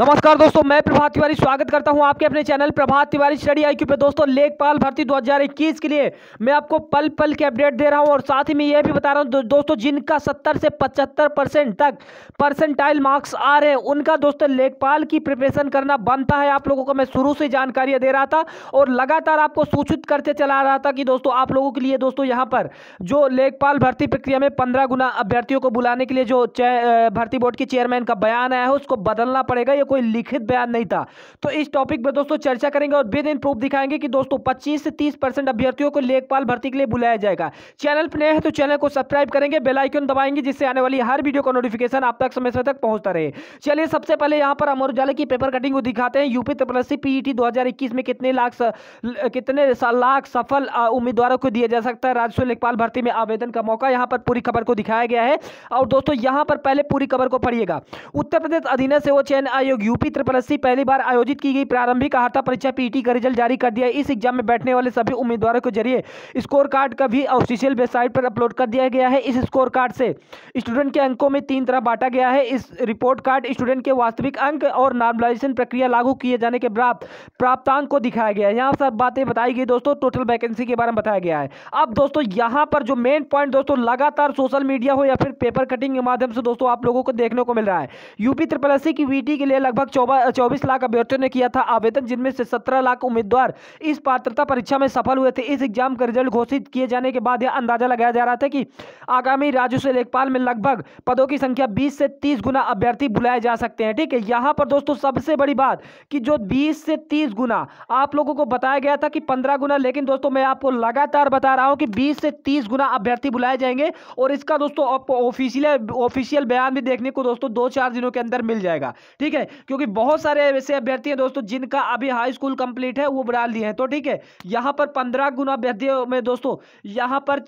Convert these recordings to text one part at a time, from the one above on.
नमस्कार दोस्तों मैं प्रभात तिवारी स्वागत करता हूं आपके अपने channel Prabhat Tiwari study IQ पे दोस्तों लेखपाल भर्ती 2021 के लिए मैं आपको पल पल के अपडेट दे रहा हूं और साथ ही मैं यह भी बता रहा हूं दोस्तों जिनका 70 से 75 परसेंट तक परसेंटाइल मार्क्स आ रहे हैं उनका दोस्तों लेखपाल की प्रिपरेशन करना बनता है आप लोगों को मैं शुरू से जानकारी दे रहा था और लगातार आपको सूचित करते चला रहा था कि दोस्तों आप लोगों के लिए दोस्तों यहाँ पर जो लेखपाल भर्ती प्रक्रिया में पंद्रह गुना अभ्यर्थियों को बुलाने के लिए जो भर्ती बोर्ड के चेयरमैन का बयान आया है उसको बदलना पड़ेगा लिए कोई लिखित बयान नहीं था तो इस टॉपिक पर दोस्तों चर्चा करेंगे और विद इन प्रूफ दिखाएंगे कि दोस्तों पच्चीस से तीस परसेंट अभ्यर्थियों को लेखपाल भर्ती के लिए बुलाया जाएगा चैनल पर नए हैं तो चैनल को सब्सक्राइब करेंगे बेलाइकन दबाएंगे जिससे आने वाली हर वीडियो का नोटिफिकेशन आप तक समय समय तक पहुंचता रहे चलिए सबसे पहले यहाँ पर अमर उजाला की पेपर कटिंग को दिखाते हैं यूपी त्रिपलसी पीईटी 2021 में कितने लाख कितने लाख सफल उम्मीदवारों को दिया जा सकता है राजस्व लेखपाल भर्ती में आवेदन का मौका यहाँ पर पूरी खबर को दिखाया गया है और दोस्तों यहां पर पहले पूरी खबर को पढ़िएगा उत्तर प्रदेश अधीन से वो चयन आयोग आयोग यूपी त्रिपल एससी पहली बार आयोजित की गई प्रारंभिक अहाता परीक्षा पीटी का रिजल्ट जारी कर दिया इस एग्जाम में बैठने वाले सभी उम्मीदवारों के जरिए स्कोर कार्ड का भी ऑफिशियल वेबसाइट पर अपलोड कर दिया गया है इस स्कोर कार्ड से स्टूडेंट के अंकों में तीन तरह बांटा गया है इस रिपोर्ट कार्ड स्टूडेंट के वास्तविक अंक और नॉर्मलाइजेशन प्रक्रिया लागू किए जाने के बाद प्राप्तांक को दिखाया गया है यहाँ सब बातें बताई गई दोस्तों टोटल वैकेंसी के बारे में बताया गया है अब दोस्तों यहाँ पर जो मेन पॉइंट दोस्तों लगातार सोशल मीडिया हो या फिर पेपर कटिंग के माध्यम से दोस्तों आप लोगों को देखने को मिल रहा है UP triple S C VT के लिए लगभग चौबीस लाख अभ्यर्थियों ने किया था आवेदन जिनमें से सत्रह लाख उम्मीदवार इस पात्रता परीक्षा में सफल हुए थे इस एग्जाम का रिजल्ट घोषित किए जाने के बाद यह अंदाजा लगाया जा रहा था कि आगामी राजस्व लेखपाल में लगभग पदों की संख्या बीस से तीस गुना अभ्यर्थी बुलाए जा सकते हैं ठीक है यहाँ पर दोस्तों सबसे बड़ी बात कि जो बीस से तीस गुना आप लोगों को बताया गया था कि पंद्रह गुना लेकिन दोस्तों मैं आपको लगातार बता रहा हूँ कि बीस से तीस गुना अभ्यर्थी बुलाए जाएंगे और इसका दोस्तों ऑफिशियल ऑफिशियल बयान भी देखने को दोस्तों दो चार दिनों के अंदर मिल जाएगा ठीक है क्योंकि बहुत सारे ऐसे अभ्यर्थी हैं दोस्तों जिनका अभी हाई स्कूल कंप्लीट है वो बना लिए हैं तो ठीक है यहाँ पर पंद्रह गुना अभ्यर्थियों में दोस्तों यहाँ पर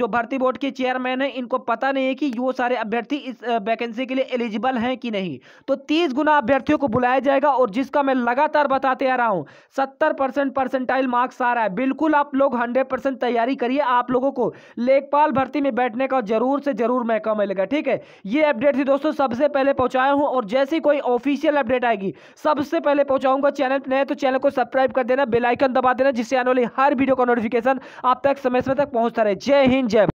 जो भर्ती बोर्ड के चेयरमैन है इनको पता नहीं है कि वो सारे अभ्यर्थी इस वैकेंसी के लिए एलिजिबल हैं कि नहीं तो तीस गुना अभ्यर्थियों को बुलाया जाएगा और जिसका मैं लगातार बताते आ रहा हूँ सत्तर परसेंट परसेंटाइल मार्क्स आ रहा है बिल्कुल आप लोग हंड्रेड परसेंट तैयारी करिए आप लोगों को लेखपाल भर्ती में बैठने का जरूर से जरूर मौका मिलेगा ठीक है ये अपडेट थी दोस्तों सबसे पहले पहुंचाया हूँ और जैसी कोई ऑफिशियल चैनल अपडेट आएगी सबसे पहले पहुंचाऊंगा चैनल नए तो चैनल को सब्सक्राइब कर देना बेलाइकन दबा देना जिससे आने वाली हर वीडियो का नोटिफिकेशन आप तक समय समय तक पहुंचता रहे जय हिंद जय